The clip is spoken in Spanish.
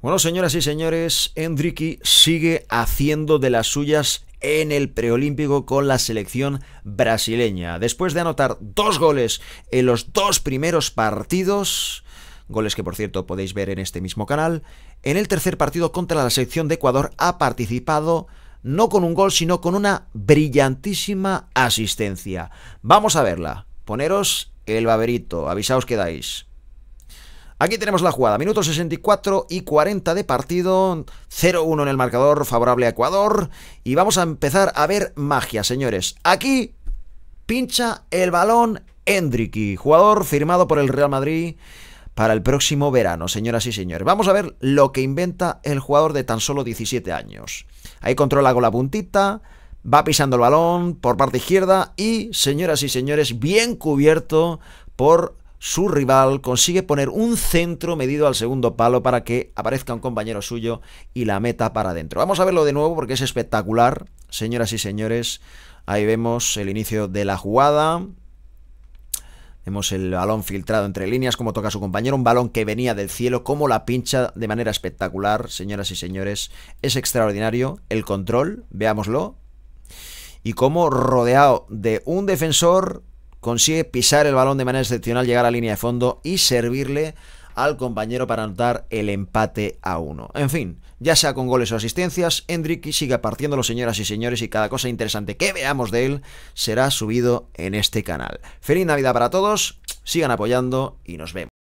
Bueno, señoras y señores, Endriki sigue haciendo de las suyas en el preolímpico con la selección brasileña. Después de anotar dos goles en los dos primeros partidos, goles que por cierto podéis ver en este mismo canal, en el tercer partido contra la selección de Ecuador ha participado no con un gol, sino con una brillantísima asistencia. Vamos a verla. Poneros el baberito, avisaos que dais. Aquí tenemos la jugada, minutos 64 y 40 de partido, 0-1 en el marcador favorable a Ecuador y vamos a empezar a ver magia, señores. Aquí pincha el balón Hendricky, jugador firmado por el Real Madrid para el próximo verano, señoras y señores. Vamos a ver lo que inventa el jugador de tan solo 17 años. Ahí controla con la puntita, va pisando el balón por parte izquierda y, señoras y señores, bien cubierto por su rival consigue poner un centro medido al segundo palo para que aparezca un compañero suyo y la meta para adentro. Vamos a verlo de nuevo porque es espectacular, señoras y señores. Ahí vemos el inicio de la jugada. Vemos el balón filtrado entre líneas, como toca su compañero, un balón que venía del cielo, cómo la pincha de manera espectacular, señoras y señores. Es extraordinario el control, veámoslo. Y cómo rodeado de un defensor consigue pisar el balón de manera excepcional, llegar a línea de fondo y servirle al compañero para anotar el empate a uno. En fin, ya sea con goles o asistencias, Hendricky sigue los señoras y señores, y cada cosa interesante que veamos de él será subido en este canal. Feliz Navidad para todos, sigan apoyando y nos vemos.